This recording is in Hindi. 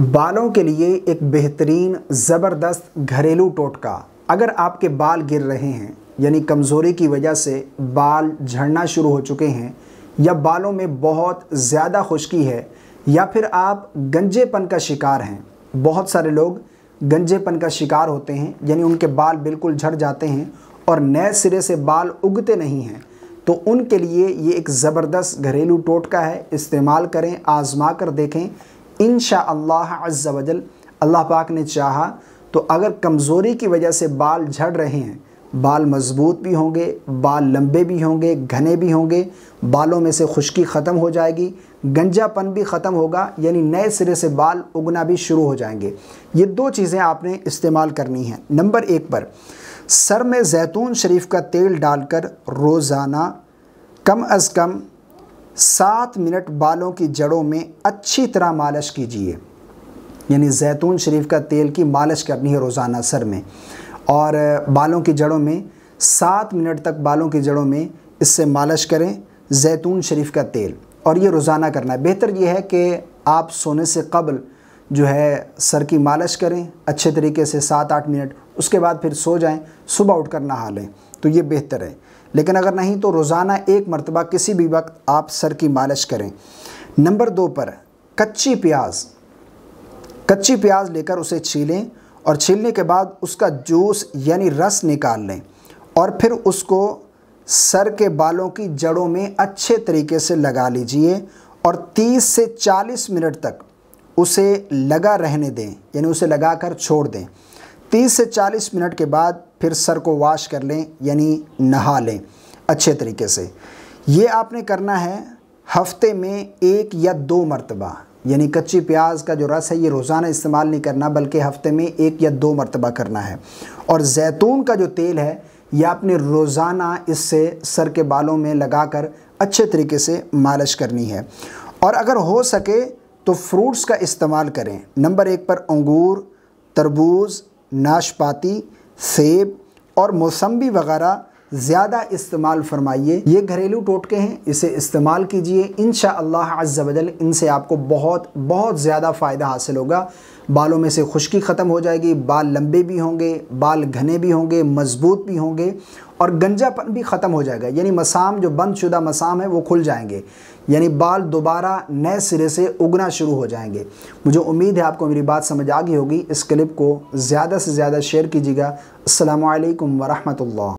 बालों के लिए एक बेहतरीन ज़बरदस्त घरेलू टोटका अगर आपके बाल गिर रहे हैं यानी कमज़ोरी की वजह से बाल झड़ना शुरू हो चुके हैं या बालों में बहुत ज़्यादा खुश्की है या फिर आप गंजेपन का शिकार हैं बहुत सारे लोग गंजेपन का शिकार होते हैं यानी उनके बाल बिल्कुल झड़ जाते हैं और नए सिरे से बाल उगते नहीं हैं तो उनके लिए ये एक ज़बरदस्त घरेलू टोटका है इस्तेमाल करें आज़मा कर देखें इन शाजल अल्लाह पाक ने चाहा तो अगर कमज़ोरी की वजह से बाल झड़ रहे हैं बाल मजबूत भी होंगे बाल लंबे भी होंगे घने भी होंगे बालों में से खुश्की ख़त्म हो जाएगी गंजापन भी ख़त्म होगा यानी नए सिरे से बाल उगना भी शुरू हो जाएंगे ये दो चीज़ें आपने इस्तेमाल करनी हैं नंबर एक पर सर में जैतून शरीफ का तेल डालकर रोज़ाना कम अज़ कम सात मिनट बालों की जड़ों में अच्छी तरह मालिश कीजिए यानी जैतून शरीफ का तेल की मालिश करनी है रोज़ाना सर में और बालों की जड़ों में सात मिनट तक बालों की जड़ों में इससे मालिश करें जैतून शरीफ का तेल और ये रोज़ाना करना है बेहतर ये है कि आप सोने से कबल जो है सर की मालिश करें अच्छे तरीके से सात आठ मिनट उसके बाद फिर सो जाएं सुबह उठकर नहा लें तो ये बेहतर है लेकिन अगर नहीं तो रोज़ाना एक मरतबा किसी भी वक्त आप सर की मालिश करें नंबर दो पर कच्ची प्याज कच्ची प्याज लेकर उसे छीलें और छीलने के बाद उसका जूस यानी रस निकाल लें और फिर उसको सर के बालों की जड़ों में अच्छे तरीके से लगा लीजिए और 30 से 40 मिनट तक उसे लगा रहने दें यानी उसे लगा कर छोड़ दें 30 से 40 मिनट के बाद फिर सर को वाश कर लें यानी नहा लें अच्छे तरीके से ये आपने करना है हफ्ते में एक या दो मरतबा यानी कच्ची प्याज का जो रस है ये रोज़ाना इस्तेमाल नहीं करना बल्कि हफ़्ते में एक या दो मरतबा करना है और जैतून का जो तेल है ये आपने रोज़ाना इससे सर के बालों में लगाकर अच्छे तरीके से मालिश करनी है और अगर हो सके तो फ्रूट्स का इस्तेमाल करें नंबर एक पर अंगूर तरबूज नाशपाती सेब और मौसम्बी वगैरह ज़्यादा इस्तेमाल फरमाइए ये घरेलू टोटके हैं इसे इस्तेमाल कीजिए इन शज़ल इनसे आपको बहुत बहुत ज़्यादा फ़ायदा हासिल होगा बालों में से खुश्की ख़त्म हो जाएगी बाल लंबे भी होंगे बाल घने भी होंगे मज़बूत भी होंगे और गंजापन भी ख़त्म हो जाएगा यानी मसाम जो बंद शुदा मसाम है वो खुल जाएंगे यानी बाल दोबारा नए सिरे से उगना शुरू हो जाएंगे मुझे उम्मीद है आपको मेरी बात समझ आ गई होगी इस क्लिप को ज़्यादा से ज़्यादा शेयर कीजिएगा असलकम वरहमल